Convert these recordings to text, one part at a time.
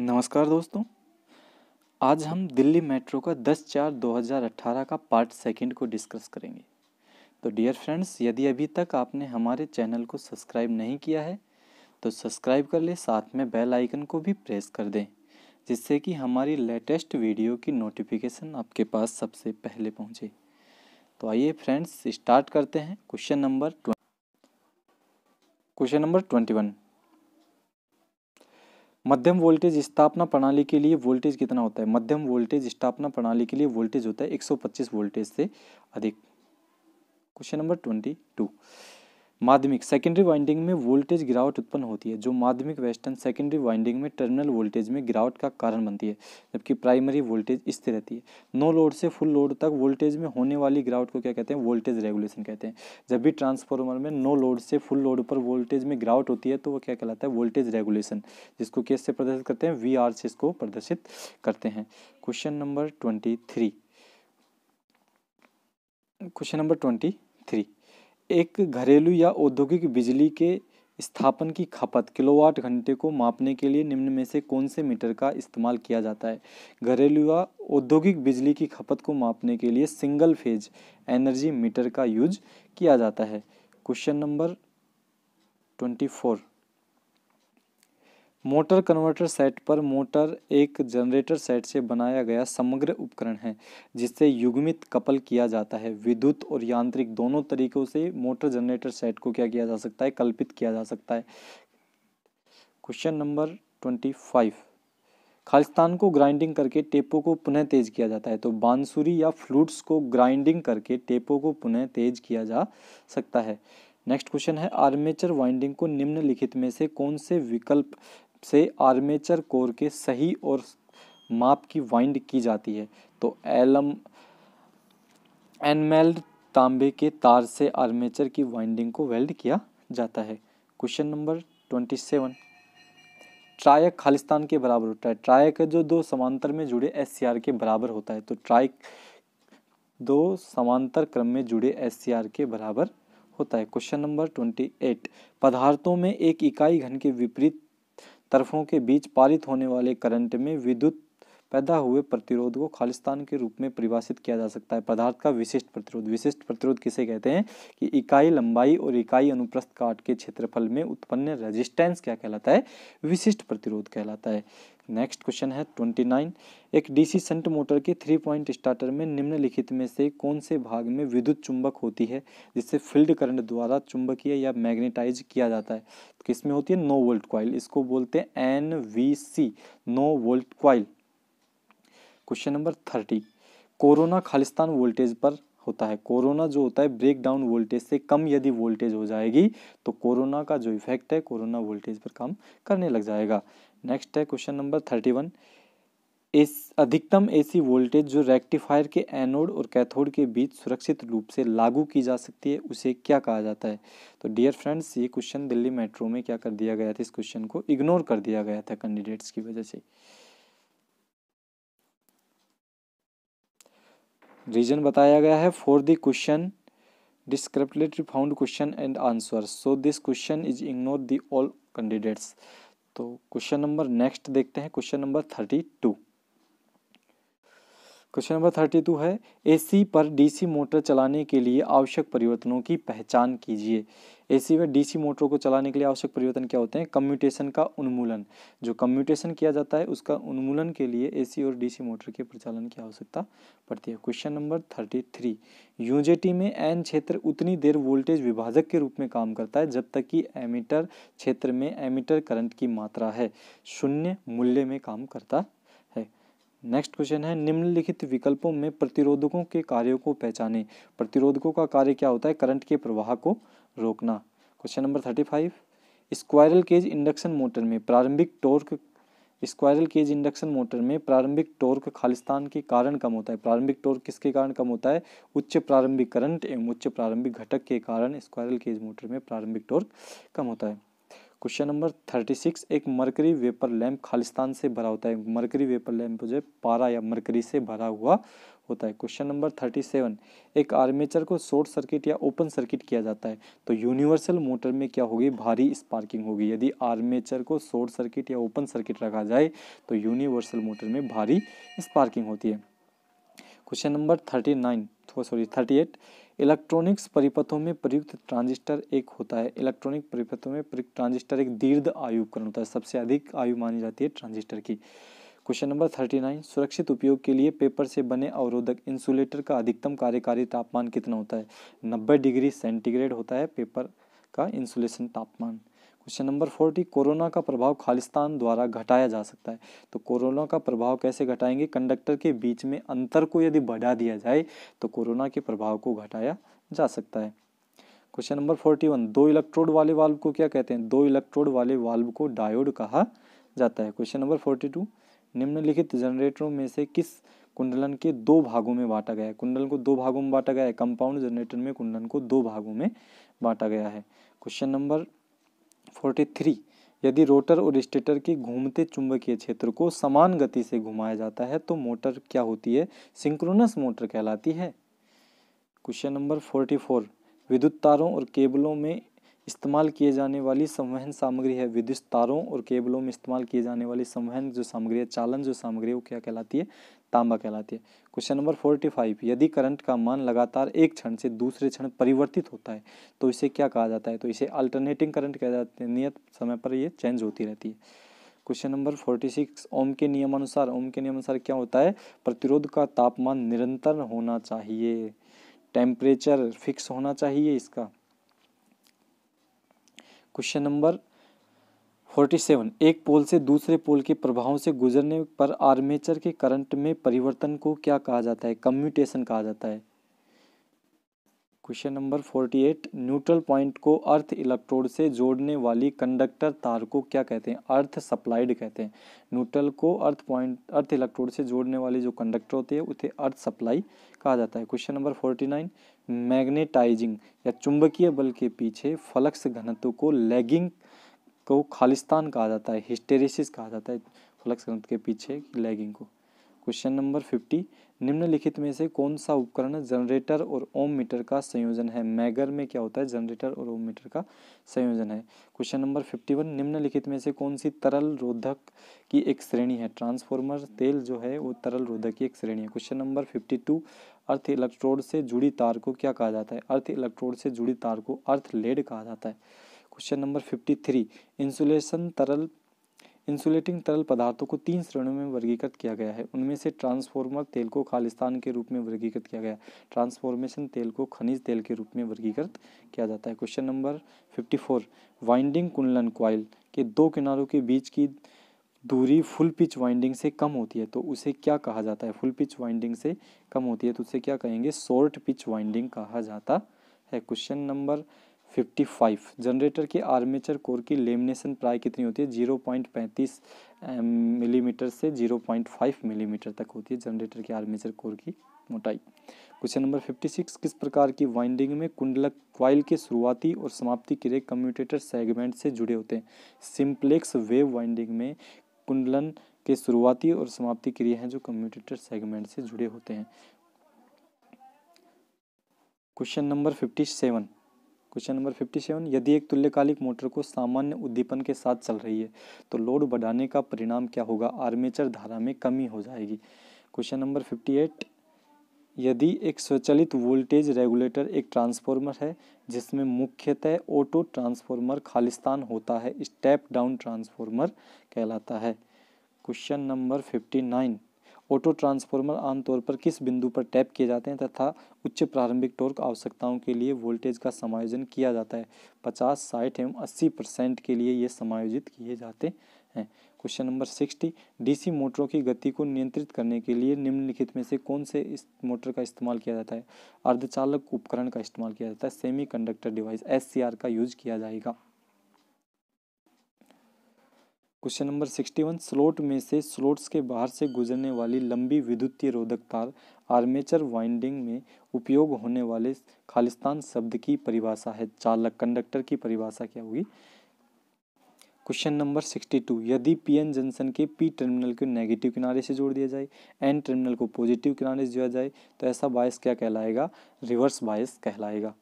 नमस्कार दोस्तों आज हम दिल्ली मेट्रो का 10 चार 2018 का पार्ट सेकंड को डिस्कस करेंगे तो डियर फ्रेंड्स यदि अभी तक आपने हमारे चैनल को सब्सक्राइब नहीं किया है तो सब्सक्राइब कर ले साथ में बेल आइकन को भी प्रेस कर दें जिससे कि हमारी लेटेस्ट वीडियो की नोटिफिकेशन आपके पास सबसे पहले पहुँचे तो आइए फ्रेंड्स स्टार्ट करते हैं question number question number twenty one मध्यम वोल्टेज स्थापना प्रणाली के लिए वोल्टेज कितना होता है मध्यम वोल्टेज स्थापना प्रणाली के लिए वोल्टेज होता है 125 वोल्टेज से अधिक क्वेश्चन नंबर ट्वेंटी टू माध्यमिक सेकेंडरी वाइंडिंग में वोल्टेज गिरावट उत्पन्न होती है जो माध्यमिक वेस्टर्न सेकेंडरी वाइंडिंग में टर्मिनल वोल्टेज में गिरावट का कारण बनती है जबकि प्राइमरी वोल्टेज स्थिर रहती है नो लोड से फुल लोड तक वोल्टेज में होने वाली गिरावट को क्या कहते हैं वोल्टेज रेगुलेशन कहते हैं जब भी ट्रांसफॉर्मर में नो लोड से फुल लोड पर वोल्टेज में गिरावट होती है तो वो क्या कहलाता है वोल्टेज रेगुलेशन जिसको केस से प्रदर्शित करते हैं वी आर से इसको प्रदर्शित करते हैं question number twenty three question number twenty three एक घरेलू या औद्योगिक बिजली के स्थापन की खपत किलोवाट घंटे को मापने के लिए निम्न में से कौन से मीटर का इस्तेमाल किया जाता है घरेलू या औद्योगिक बिजली की खपत को मापने के लिए सिंगल फेज एनर्जी मीटर का यूज किया जाता है question number twenty four motor converter set पर मोटर एक जनरेटर सेट से बनाया गया समग्र उपकरण है जिससे युग्मित कपल किया जाता है विद्युत और यांत्रिक दोनों तरीकों से मोटर जनरेटर सेट को क्या किया जा सकता है कल्पित किया जा सकता है क्वेश्चन नंबर ट्वेंटी फाइव खालिस्तान को ग्राइंडिंग करके टेपों को पुनः तेज किया जाता है तो बांसुरी या फ्लूट्स को ग्राइंडिंग करके टेपों को पुनः तेज किया जा सकता है नेक्स्ट क्वेश्चन है आर्मेचर वाइंडिंग को निम्नलिखित में से कौन से विकल्प से आर्मेचर कोर के सही और माप की वाइंड की जाती है तो एलम एनमेल्ड तांबे के तार से आर्मेचर की वाइंडिंग को वेल्ड किया जाता है question number twenty seven triac खालिस्तान के बराबर होता है ट्रायक जो दो समांतर में जुड़े एस के बराबर होता है तो ट्रायक दो समांतर क्रम में जुड़े एस के बराबर होता है क्वेश्चन नंबर ट्वेंटी एट पदार्थों में एक इकाई घन के विपरीत तरफों के बीच पारित होने वाले करंट में विद्युत पैदा हुए प्रतिरोध को खालिस्तान के रूप में परिभाषित किया जा सकता है पदार्थ का विशिष्ट प्रतिरोध विशिष्ट प्रतिरोध किसे कहते हैं कि इकाई लंबाई और इकाई अनुप्रस्थ काट के क्षेत्रफल में उत्पन्न रेजिस्टेंस क्या कहलाता है विशिष्ट प्रतिरोध कहलाता है नेक्स्ट क्वेश्चन है ट्वेंटी नाइन एक डीसी संट मोटर के थ्री पॉइंट स्टार्टर में निम्नलिखित में से कौन से भाग में विद्युत चुंबक होती है जिससे फील्ड करंट द्वारा चुंबकीय या मैग्नेटाइज किया जाता है तो होती है नो वोल्ट क्वाइल इसको बोलते हैं N V C no volt coil question number thirty corona खालिस्तान वोल्टेज पर होता है कोरोना जो होता है ब्रेक डाउन वोल्टेज से कम यदि वोल्टेज हो जाएगी तो कोरोना का जो इफेक्ट है कोरोना वोल्टेज पर काम करने लग जाएगा नेक्स्ट है क्वेश्चन नंबर थर्टी वन एस अधिकतम एसी वोल्टेज जो रेक्टिफायर के एनोड और कैथोड के बीच सुरक्षित रूप से लागू की जा सकती है उसे क्या कहा जाता है तो डियर फ्रेंड्स ये क्वेश्चन दिल्ली मेट्रो में क्या कर दिया गया था इस क्वेश्चन को इग्नोर कर दिया गया था कैंडिडेट्स की वजह से रीजन बताया गया है फॉर द क्वेश्चन डिस्क्रिप्टलेटरी found question and answer so this question is ignore दल ऑल कैंडिडेट्स तो क्वेश्चन नंबर नेक्स्ट देखते हैं question number thirty two question number thirty two है एसी पर डीसी मोटर चलाने के लिए आवश्यक परिवर्तनों की पहचान कीजिए एसी में डीसी मोटर को चलाने के लिए आवश्यक परिवर्तन क्या होते हैं कम्यूटेशन का उन्मूलन जो कम्यूटेशन किया जाता है उसका उन्मूलन के लिए एसी और डीसी मोटर के प्रचालन की आवश्यकता पड़ती है question number thirty three UJT में एन क्षेत्र उतनी देर वोल्टेज विभाजक के रूप में काम करता है जब तक कि एमीटर क्षेत्र में एमीटर करंट की मात्रा है शून्य मूल्य में काम करता नेक्स्ट क्वेश्चन है निम्नलिखित विकल्पों में प्रतिरोधकों के कार्यों को पहचाने प्रतिरोधकों का कार्य क्या होता है करंट के प्रवाह को रोकना question number thirty five squirrel cage induction motor में प्रारंभिक torque squirrel cage induction motor में प्रारंभिक टोर्क खालिस्तान के कारण कम होता है प्रारंभिक टोर्क किसके कारण कम होता है उच्च प्रारंभिक करंट एवं उच्च प्रारंभिक घटक के कारण स्क्वायरल केज मोटर में प्रारंभिक टोर्क कम होता है क्वेश्चन नंबर थर्टी सिक्स एक मरकरी वेपर लैम्प खालिस्तान से भरा होता है मरकरी वेपर लैम्प जो पारा या मरकरी से भरा हुआ होता है क्वेश्चन नंबर थर्टी सेवन एक आर्मेचर को शॉर्ट सर्किट या ओपन सर्किट किया जाता है तो यूनिवर्सल मोटर में क्या होगी भारी स्पार्किंग होगी यदि आर्मेचर को शॉर्ट सर्किट या ओपन सर्किट रखा जाए तो यूनिवर्सल मोटर में भारी स्पार्किंग होती है question number thirty nine sorry thirty eight electronics परिपथों में प्रयुक्त ट्रांजिस्टर एक होता है इलेक्ट्रॉनिक परिपथों में प्रयुक्त ट्रांजिस्टर एक दीर्घ आयु उपकरण होता है सबसे अधिक आयु मानी जाती है ट्रांजिस्टर की क्वेश्चन नंबर थर्टी नाइन सुरक्षित उपयोग के लिए पेपर से बने अवरोधक इंसुलेटर का अधिकतम कार्यकारी तापमान कितना होता है नब्बे डिग्री सेंटीग्रेड होता है पेपर का इंसुलेशन तापमान क्वेश्चन नंबर फोर्टी कोरोना का प्रभाव खालिस्तान द्वारा घटाया जा सकता है तो कोरोना का प्रभाव कैसे घटाएंगे कंडक्टर के बीच में अंतर को यदि बढ़ा दिया जाए तो कोरोना के प्रभाव को घटाया जा सकता है क्वेश्चन नंबर फोर्टी वन दो इलेक्ट्रोड वाले वाल्व को क्या कहते हैं दो इलेक्ट्रोड वाले वाल्व को डायोड कहा जाता है क्वेश्चन नंबर फोर्टी टू निम्नलिखित जनरेटरों में से किस कुंडलन के दो भागों में बांटा गया है कुंडल को दो भागों में बांटा गया है कंपाउंड जनरेटर में कुंडलन को दो भागों में बांटा गया है क्वेश्चन नंबर 43 यदि रोटर और स्टेटर के घूमते चुंबकीय क्षेत्र को समान गति से घुमाया जाता है तो मोटर क्या होती है सिंक्रोनस मोटर कहलाती है क्वेश्चन नंबर 44 विद्युत तारों और केबलों में इस्तेमाल किए जाने वाली संवहन सामग्री है विद्युत तारों और केबलों में इस्तेमाल किए जाने वाली संवहन जो सामग्री है चालन जो सामग्री है वो क्या कहलाती है तांबा कहलाती है क्वेश्चन नंबर फोर्टी फाइव यदि करंट का मान लगातार एक क्षण से दूसरे क्षण परिवर्तित होता है तो इसे क्या कहा जाता है तो इसे अल्टरनेटिंग करंट कह जाते हैं नियत समय पर यह चेंज होती रहती है question number forty six Ohm के नियमानुसार ओम के नियमानुसार क्या होता है प्रतिरोध का तापमान निरंतर होना चाहिए टेम्परेचर फिक्स होना चाहिए इसका क्वेश्चन नंबर फोर्टी सेवन एक पोल से दूसरे पोल के प्रभाव से गुजरने पर आर्मेचर के करंट में परिवर्तन को क्या कहा जाता है कम्यूटेशन कहा जाता है question number forty eight neutral point को अर्थ इलेक्ट्रोड से जोड़ने वाली कंडक्टर तार को क्या कहते हैं अर्थ सप्लाइड कहते हैं न्यूट्रल को अर्थ पॉइंट अर्थ इलेक्ट्रोड से जोड़ने वाली जो कंडक्टर होती है उसे अर्थ सप्लाई कहा जाता है question number forty nine magnetising या चुंबकीय बल के पीछे फलक्स घनत्व को लैगिंग को खालिस्तान कहा जाता है हिस्टेरिसिस कहा जाता है फ्लक्स ग्रंथ के पीछे लैगिंग को क्वेश्चन नंबर फिफ्टी निम्नलिखित में से कौन सा उपकरण जनरेटर और ओम मीटर का संयोजन है मैगर में क्या होता है जनरेटर और ओम मीटर का संयोजन है क्वेश्चन नंबर फिफ्टी वन निम्नलिखित में से कौन सी तरल रोधक की एक श्रेणी है ट्रांसफॉर्मर तेल जो है वो तरल रोधक की एक श्रेणी है question number fifty two earth electrode से जुड़ी तार को क्या कहा जाता है अर्थ इलेक्ट्रोड से जुड़ी तार को अर्थ लेड कहा जाता है question number fifty three insulation तरल इंसुलेटिंग तरल पदार्थों को तीन श्रेणियों में वर्गीकृत किया गया है उनमें से ट्रांसफॉर्मर तेल को खालिस्तान के रूप में वर्गीकृत किया गया ट्रांसफॉर्मेशन तेल को खनिज तेल के रूप में वर्गीकृत किया जाता है question number fifty four winding कुंडलन क्वाइल के दो किनारों के बीच की दूरी फुल पिच वाइंडिंग से कम होती है तो उसे क्या कहा जाता है फुल पिच वाइंडिंग से कम होती है तो उसे क्या कहेंगे शॉर्ट पिच वाइंडिंग कहा जाता है क्वेश्चन नंबर 55 जनरेटर के आर्मेचर कोर की लेमिनेशन प्राय कितनी होती है 0.35 मिलीमीटर से 0.5 मिलीमीटर तक होती है जनरेटर के आर्मेचर कोर की मोटाई क्वेश्चन नंबर 56 किस प्रकार की वाइंडिंग में कुंडलक क्वाइल के शुरुआती और समाप्ति के लिए कम्यूटेटर सेगमेंट से जुड़े होते हैं सिंप्लेक्स वेव वाइंडिंग में कुंडलन के शुरुआती और समाप्ति क्रिया हैं जो कम्यूटेटर सेगमेंट से जुड़े होते हैं question number fifty seven question number 57 यदि एक तुल्यकालिक मोटर को सामान्य उद्दीपन के साथ चल रही है तो लोड बढ़ाने का परिणाम क्या होगा आर्मेचर धारा में कमी हो जाएगी क्वेश्चन नंबर 58 यदि एक स्वचालित वोल्टेज रेगुलेटर एक ट्रांसफार्मर है जिसमें मुख्यतः ऑटो ट्रांसफार्मर खालिस्तान होता है स्टेप डाउन ट्रांसफॉर्मर कहलाता है question number nine auto transformer आमतौर पर किस बिंदु पर टैप किए जाते हैं तथा उच्च प्रारंभिक टॉर्क आवश्यकताओं के लिए वोल्टेज का समायोजन किया जाता है पचास साठ एवं अस्सी परसेंट के लिए ये समायोजित किए जाते हैं क्वेश्चन नंबर सिक्सटी डीसी मोटरों की गति को नियंत्रित करने के लिए निम्नलिखित में से कौन से इस मोटर का इस्तेमाल किया जाता है अर्धचालक उपकरण का इस्तेमाल किया जाता है सेमी डिवाइस एस का यूज किया जाएगा question number sixty one slot में से स्लोट्स के बाहर से गुजरने वाली लंबी विद्युतीय रोधक तार आर्मेचर वाइंडिंग में उपयोग होने वाले खालिस्तान शब्द की परिभाषा है चालक कंडक्टर की परिभाषा क्या होगी क्वेश्चन नंबर सिक्सटी टू यदि पीएन जंक्शन के पी टर्मिनल को नेगेटिव किनारे से जोड़ दिया जाए एन टर्मिनल को पॉजिटिव किनारे से जोड़ा जाए तो ऐसा बायस क्या कहलाएगा रिवर्स बायस कहलाएगा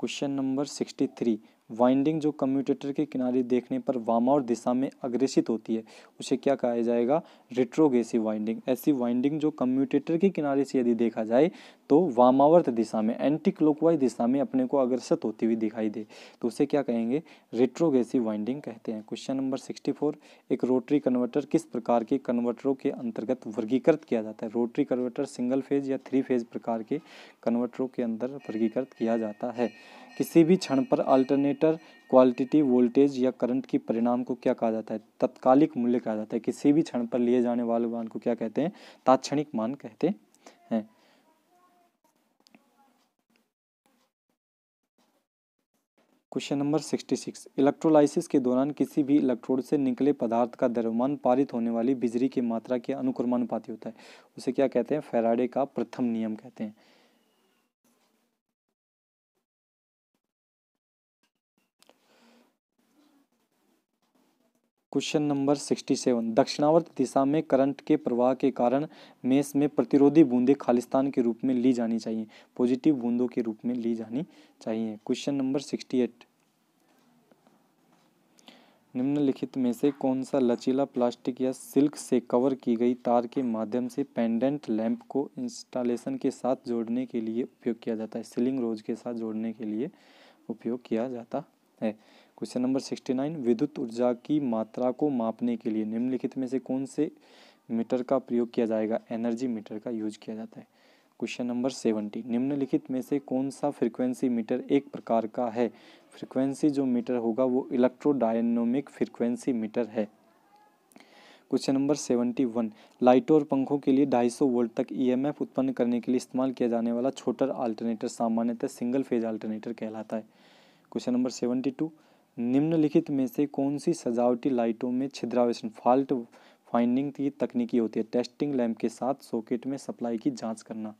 question number sixty three winding जो कम्यूटेटर के किनारे देखने पर वामावर्त दिशा में अग्रेषित होती है उसे क्या कहा जाएगा रिट्रोगेसिव वाइंडिंग ऐसी वाइंडिंग जो कम्यूटेटर के किनारे से यदि देखा जाए तो वामावर्त दिशा में एंटी क्लोकवाइज दिशा में अपने को अग्रसत होती हुई दिखाई दे तो उसे क्या कहेंगे रिट्रोगेसिव वाइंडिंग कहते हैं क्वेश्चन नंबर सिक्सटी फोर एक रोटरी कन्वर्टर किस प्रकार के कन्वर्टरों के अंतर्गत वर्गीकृत किया जाता है रोटरी कन्वर्टर सिंगल फेज या थ्री फेज प्रकार के कन्वर्टरों के अंदर वर्गीकृत किया जाता है किसी भी क्षण पर अल्टरनेटर क्वालिटी वोल्टेज या करंट की परिणाम को क्या कहा जाता है तत्कालिक मूल्य कहा जाता है किसी भी क्षण पर लिए जाने वाले मान को क्या कहते हैं तात्क्षणिक मान कहते हैं question number sixty six electrolysis के दौरान किसी भी इलेक्ट्रोड से निकले पदार्थ का द्रव्यमान पारित होने वाली बिजली की मात्रा के अनुक्रमानुपाती होता है उसे क्या कहते हैं फेराडे का प्रथम नियम कहते हैं क्वेश्चन नंबर 67 दक्षिणावर्त दिशा में करंट के प्रवाह के कारण मेष में प्रतिरोधी बूंदें खालिस्तान के रूप में ली जानी चाहिए पॉजिटिव बूंदों के रूप में ली जानी चाहिए क्वेश्चन नंबर 68 निम्नलिखित में से कौन सा लचीला प्लास्टिक या सिल्क से कवर की गई तार के माध्यम से पेंडेंट लैंप को इंस्टॉलेशन के साथ जोड़ने के लिए उपयोग किया जाता है सिलिंग रोज के साथ जोड़ने के लिए उपयोग किया जाता है क्वेश्चन नंबर सिक्सटी नाइन विद्युत ऊर्जा की मात्रा को मापने के लिए निम्नलिखित में से कौन से मीटर का प्रयोग किया जाएगा एनर्जी मीटर का यूज किया जाता है क्वेश्चन नंबर सेवेंटी निम्नलिखित में से कौन सा फ्रिक्वेंसी मीटर एक प्रकार का है फ्रिक्वेंसी जो मीटर होगा वो इलेक्ट्रोडायनोमिक फ्रिक्वेंसी मीटर है क्वेश्चन नंबर सेवेंटी वन लाइटों और पंखों के लिए ढाई सौ वोल्ट तक ईएमएफ e उत्पन्न करने के लिए इस्तेमाल किया जाने वाला छोटा अल्टरनेटर सामान्यतः सिंगल फेज अल्टरनेटर कहलाता है क्वेश्चन नंबर सेवेंटी टू निम्नलिखित में से कौन सी सजावटी लाइटों में छिद्रावेशन फॉल्ट फाइंडिंग की तकनीकी होती है टेस्टिंग लैम्प के साथ सॉकेट में सप्लाई की जांच करना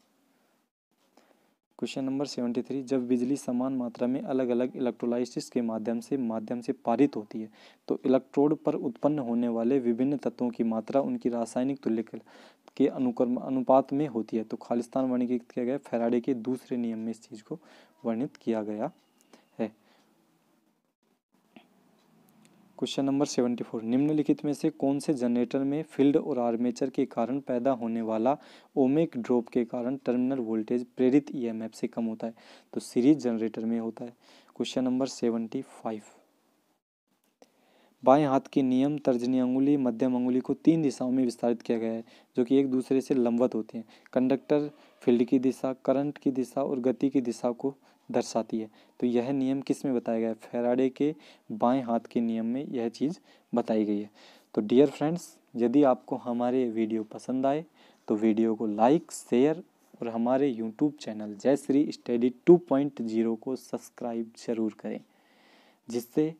क्वेश्चन नंबर सेवेंटी थ्री जब बिजली समान मात्रा में अलग अलग इलेक्ट्रोलाइसिस के माध्यम से माध्यम से पारित होती है तो इलेक्ट्रोड पर उत्पन्न होने वाले विभिन्न तत्वों की मात्रा उनकी रासायनिक तुल्य के अनुक्रम अनुपात में होती है तो खालिस्तान वर्णित किया गया फेराडे के दूसरे नियम में इस चीज़ को वर्णित किया गया क्वेश्चन नंबर सेवेंटी फोर निम्नलिखित में से कौन से जनरेटर में फील्ड और आर्मेचर के कारण पैदा होने वाला ओमेक ड्रॉप के कारण टर्मिनल वोल्टेज प्रेरित ईएमएफ e से कम होता है तो सीरीज जनरेटर में होता है क्वेश्चन नंबर सेवेंटी फाइव बाएं हाथ के नियम तर्जनी अंगुली मध्यम अंगुली को तीन दिशाओं में विस्तारित किया गया है जो कि एक दूसरे से लंबवत होते हैं कंडक्टर फील्ड की दिशा करंट की दिशा और गति की दिशा को दर्शाती है तो यह नियम किस में बताया गया है फेराडे के बाएं हाथ के नियम में यह चीज़ बताई गई है तो डियर फ्रेंड्स यदि आपको हमारे वीडियो पसंद आए तो वीडियो को लाइक शेयर और हमारे YouTube channel Jai Shri study two को सब्सक्राइब जरूर करें जिससे